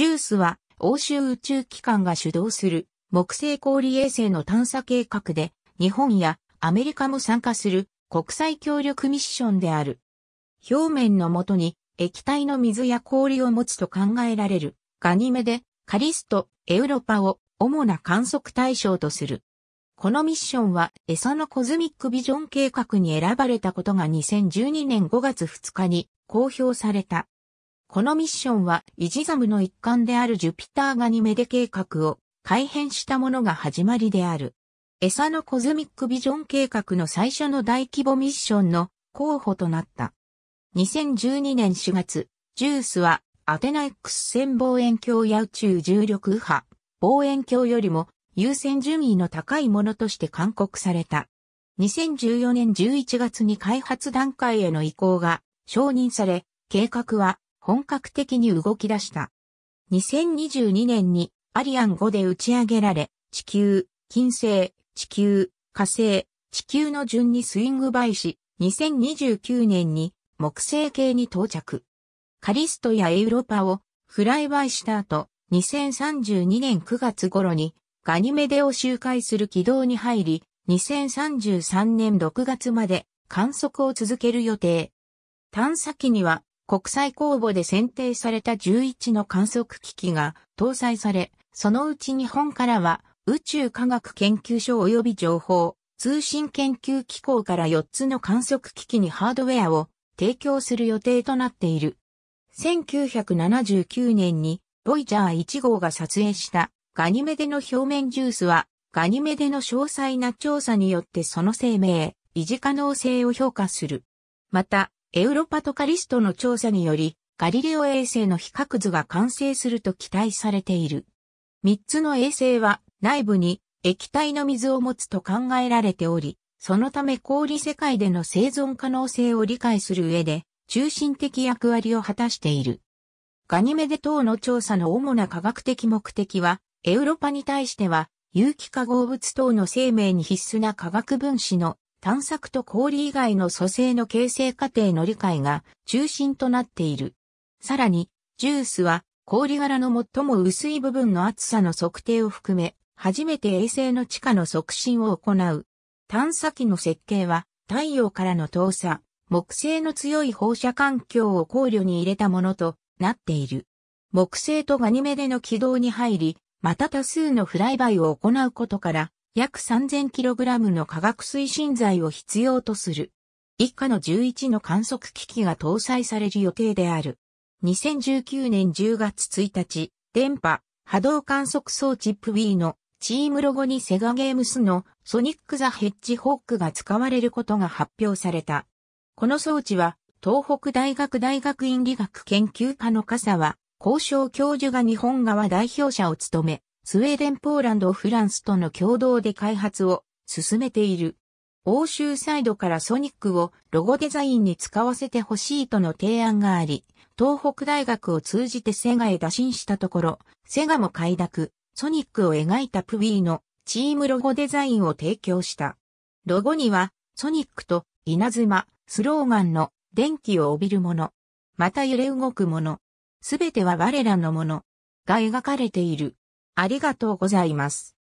ジュースは欧州宇宙機関が主導する木星氷衛星の探査計画で日本やアメリカも参加する国際協力ミッションである。表面のもとに液体の水や氷を持つと考えられるガニメでカリスト、エウロパを主な観測対象とする。このミッションはエサのコズミックビジョン計画に選ばれたことが2012年5月2日に公表された。このミッションは、イジザムの一環であるジュピターガニメデ計画を改変したものが始まりである。エサのコズミックビジョン計画の最初の大規模ミッションの候補となった。2012年4月、ジュースは、アテナ X 線望遠鏡や宇宙重力右派、望遠鏡よりも優先順位の高いものとして勧告された。2014年11月に開発段階への移行が承認され、計画は本格的に動き出した。2022年にアリアン5で打ち上げられ、地球、金星、地球、火星、地球の順にスイングバイし、2029年に木星系に到着。カリストやエウロパをフライバイした後、2032年9月頃にガニメデを周回する軌道に入り、2033年6月まで観測を続ける予定。探査機には国際公募で選定された11の観測機器が搭載され、そのうち日本からは宇宙科学研究所及び情報通信研究機構から4つの観測機器にハードウェアを提供する予定となっている。1979年にボイジャー1号が撮影したガニメデの表面ジュースはガニメデの詳細な調査によってその生命、維持可能性を評価する。また、エウロパトカリストの調査により、ガリレオ衛星の比較図が完成すると期待されている。3つの衛星は内部に液体の水を持つと考えられており、そのため氷世界での生存可能性を理解する上で中心的役割を果たしている。ガニメデ等の調査の主な科学的目的は、エウロパに対しては有機化合物等の生命に必須な化学分子の探索と氷以外の蘇生の形成過程の理解が中心となっている。さらに、ジュースは氷柄の最も薄い部分の厚さの測定を含め、初めて衛星の地下の促進を行う。探査機の設計は太陽からの遠さ、木星の強い放射環境を考慮に入れたものとなっている。木星とガニメデの軌道に入り、また多数のフライバイを行うことから、約 3000kg の化学推進剤を必要とする。以下の11の観測機器が搭載される予定である。2019年10月1日、電波、波動観測装置 p ビーのチームロゴにセガゲームスのソニック・ザ・ヘッジホックが使われることが発表された。この装置は東北大学大学院理学研究科の笠は、交渉教授が日本側代表者を務め、スウェーデン、ポーランド、フランスとの共同で開発を進めている。欧州サイドからソニックをロゴデザインに使わせてほしいとの提案があり、東北大学を通じてセガへ打診したところ、セガも快諾、ソニックを描いたプウィーのチームロゴデザインを提供した。ロゴには、ソニックと稲妻、スローガンの電気を帯びるもの、また揺れ動くもの、すべては我らのものが描かれている。ありがとうございます。